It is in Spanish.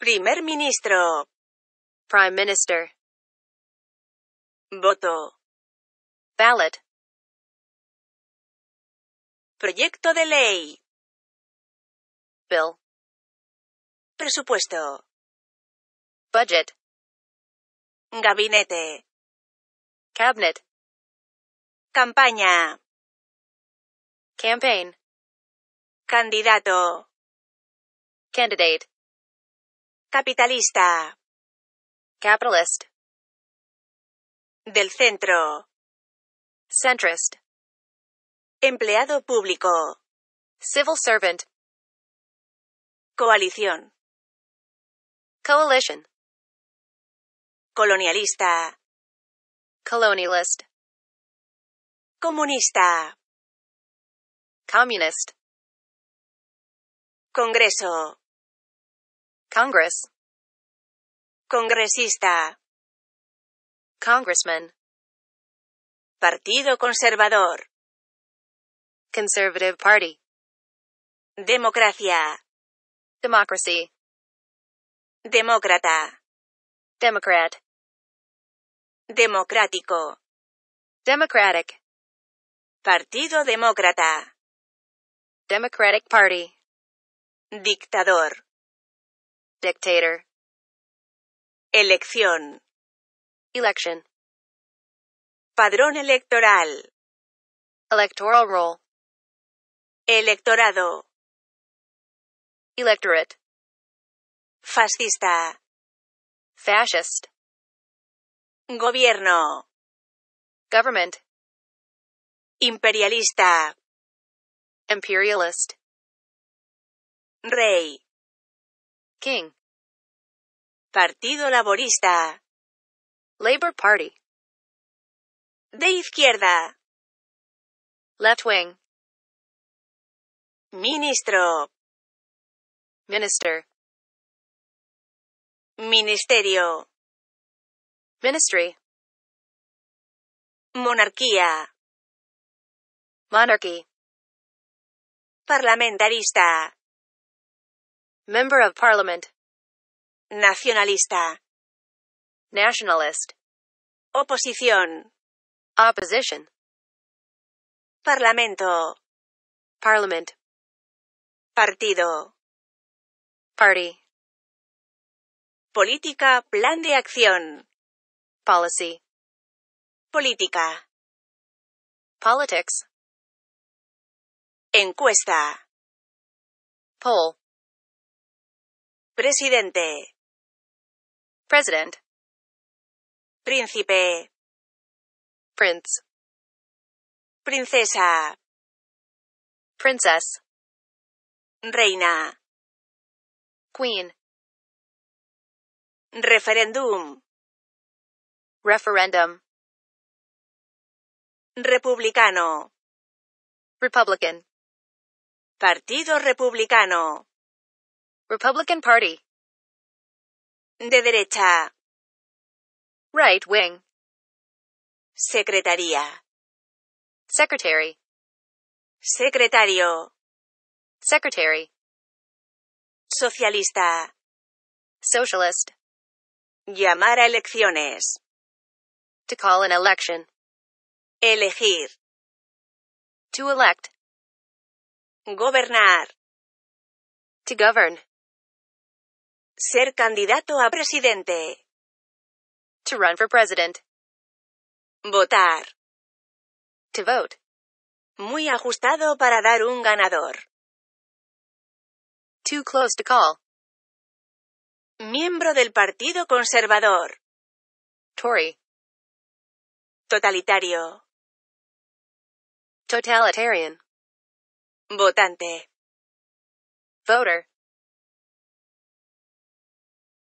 Primer ministro. Prime Minister. Voto. Ballot. Proyecto de ley. Bill. Presupuesto. Budget. Gabinete. Cabinet. Campaña. Campaign. Candidato. Candidate. Capitalista. Capitalist. Del centro. Centrist. Empleado público. Civil servant. Coalición. Coalition. Colonialista. Colonialist. Comunista. Communist. Congreso. Congress. Congresista. Congressman. Partido Conservador. Conservative Party. Democracia. Democracy. Demócrata. Democrat. Democrático. Democratic. Partido Demócrata. Democratic Party. Dictador. Dictator. Elección. Election. Padrón electoral. Electoral roll. Electorado. Electorate. Fascista. Fascist. Gobierno. Government. Imperialista. Imperialist. Rey. King. Partido Laborista. Labor Party. De izquierda. Left wing. Ministro. Minister. Ministerio. Ministry. Monarquía. Monarchy. Parlamentarista. Member of Parliament. Nacionalista. Nationalist. Oposición. Opposition. Parlamento. Parliament. Partido. Party. Política, plan de acción. Policy. Política. Politics. Encuesta. Poll. Presidente. President. Príncipe. Prince. Princesa. Princess. Reina. Queen. Referéndum. Referendum. Republicano. Republican. Partido Republicano. Republican Party. De derecha. Right wing. Secretaría. Secretary. Secretario. Secretary. Socialista. Socialist. Llamar a elecciones. To call an election. Elegir. To elect. Gobernar. To govern. Ser candidato a presidente. To run for president. Votar. To vote. Muy ajustado para dar un ganador. Too close to call. Miembro del Partido Conservador. Tory. Totalitario. Totalitarian. Votante. Voter.